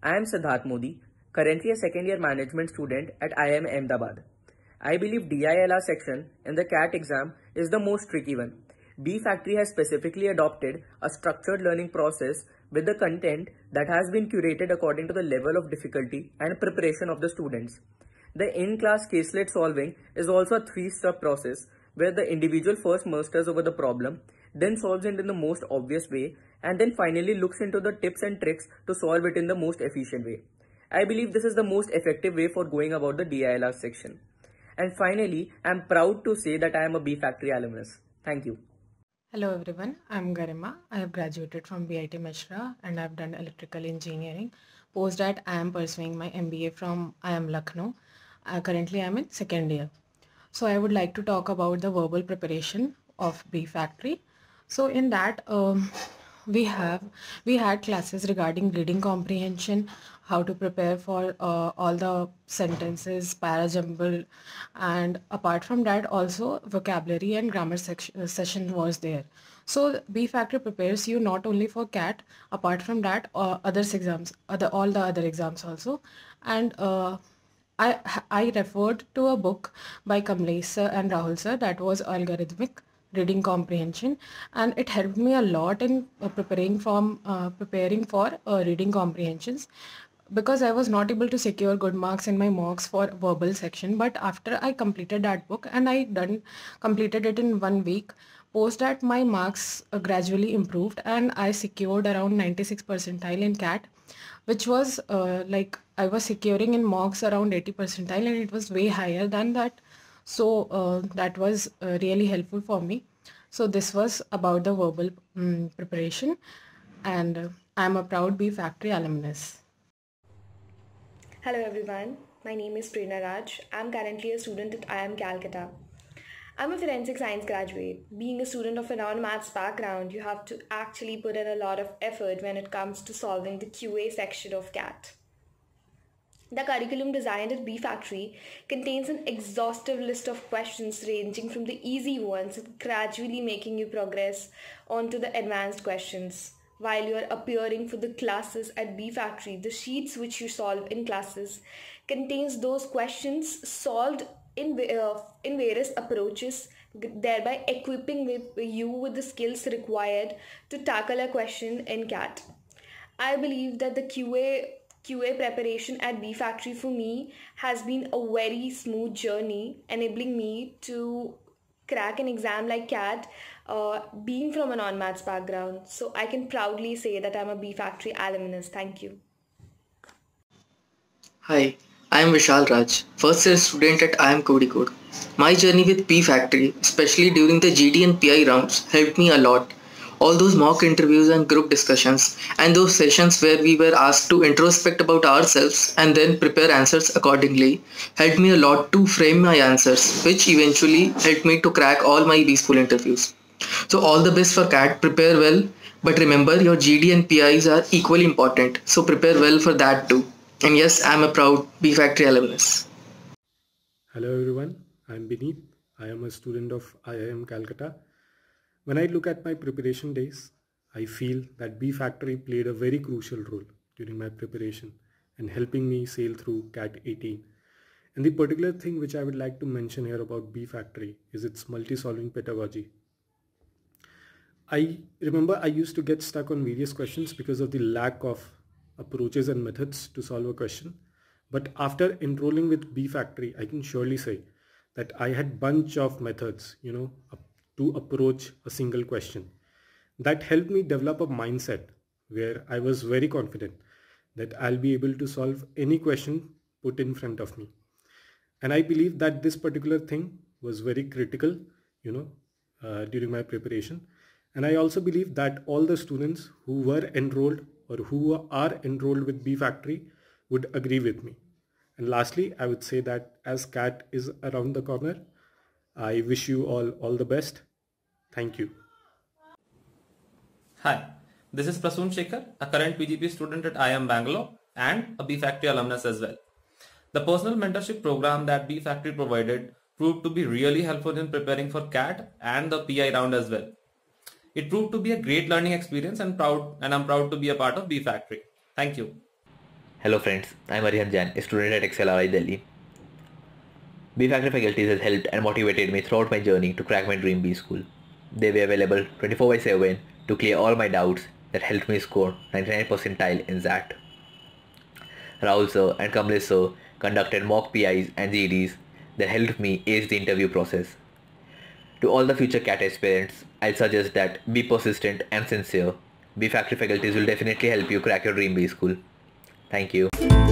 I am Siddharth Modi, currently a second year management student at IIM Ahmedabad. I believe DILR section in the CAT exam is the most tricky one. B Factory has specifically adopted a structured learning process with the content that has been curated according to the level of difficulty and preparation of the students. The in-class caselet solving is also a three-step process where the individual first masters over the problem, then solves it in the most obvious way and then finally looks into the tips and tricks to solve it in the most efficient way. I believe this is the most effective way for going about the DILR section. And finally, I'm proud to say that I am a B Factory alumnus. Thank you. Hello everyone, I'm Garima. I have graduated from BIT Mishra and I've done electrical engineering. Post that I am pursuing my MBA from IIM Lucknow. Uh, currently I'm in second year. So I would like to talk about the verbal preparation of B Factory. So in that, um, we have we had classes regarding reading comprehension how to prepare for uh, all the sentences parajumble and apart from that also vocabulary and grammar section, uh, session was there so b factor prepares you not only for cat apart from that uh, others exams other all the other exams also and uh, I, I referred to a book by Kamlesh sir and Rahul sir that was algorithmic reading comprehension and it helped me a lot in uh, preparing from uh, preparing for uh, reading comprehensions because I was not able to secure good marks in my mocks for verbal section but after I completed that book and I done completed it in one week post that my marks uh, gradually improved and I secured around 96 percentile in CAT which was uh, like I was securing in mocks around 80 percentile and it was way higher than that so uh, that was uh, really helpful for me. So this was about the verbal um, preparation and uh, I'm a proud B Factory alumnus. Hello everyone, my name is Prerna Raj. I'm currently a student at IIM Calcutta. I'm a forensic science graduate. Being a student of a non-maths background, you have to actually put in a lot of effort when it comes to solving the QA section of CAT. The curriculum designed at B Factory contains an exhaustive list of questions ranging from the easy ones, gradually making you progress, onto the advanced questions. While you are appearing for the classes at B Factory, the sheets which you solve in classes contains those questions solved in, uh, in various approaches, thereby equipping with you with the skills required to tackle a question in CAT. I believe that the QA QA preparation at B Factory for me has been a very smooth journey, enabling me to crack an exam like CAT, uh, being from a non maths background. So I can proudly say that I'm a B Factory alumnus. Thank you. Hi, I'm Vishal Raj, first year student at IIM Code. My journey with B Factory, especially during the GD and PI rounds, helped me a lot all those mock interviews and group discussions and those sessions where we were asked to introspect about ourselves and then prepare answers accordingly helped me a lot to frame my answers which eventually helped me to crack all my peaceful interviews. So all the best for CAT, prepare well but remember your GD and PIs are equally important so prepare well for that too. And yes, I'm a proud B Factory alumnus. Hello everyone, I'm binit I am a student of IIM Calcutta when I look at my preparation days, I feel that B Factory played a very crucial role during my preparation and helping me sail through CAT 18. And the particular thing which I would like to mention here about B Factory is its multi-solving pedagogy. I remember I used to get stuck on various questions because of the lack of approaches and methods to solve a question. But after enrolling with B Factory, I can surely say that I had bunch of methods, you know, to approach a single question. That helped me develop a mindset where I was very confident that I'll be able to solve any question put in front of me. And I believe that this particular thing was very critical, you know, uh, during my preparation. And I also believe that all the students who were enrolled or who are enrolled with B Factory would agree with me. And lastly, I would say that as CAT is around the corner, I wish you all all the best Thank you. Hi, this is Prasoon Shekhar, a current PGP student at IIM Bangalore and a B Factory alumnus as well. The personal mentorship program that B Factory provided proved to be really helpful in preparing for CAT and the PI round as well. It proved to be a great learning experience and proud and I'm proud to be a part of B Factory. Thank you. Hello friends, I'm Ariham Jain, a student at XLRI Delhi. B Factory faculty has helped and motivated me throughout my journey to crack my dream B school they were available 24 x 7 to clear all my doubts that helped me score 99 percentile in that. Raul sir and Kamlesh sir conducted mock PIs and GDs that helped me ace the interview process. To all the future CAT aspirants, i suggest that be persistent and sincere. B-Factory faculties will definitely help you crack your dream B-School. Thank you.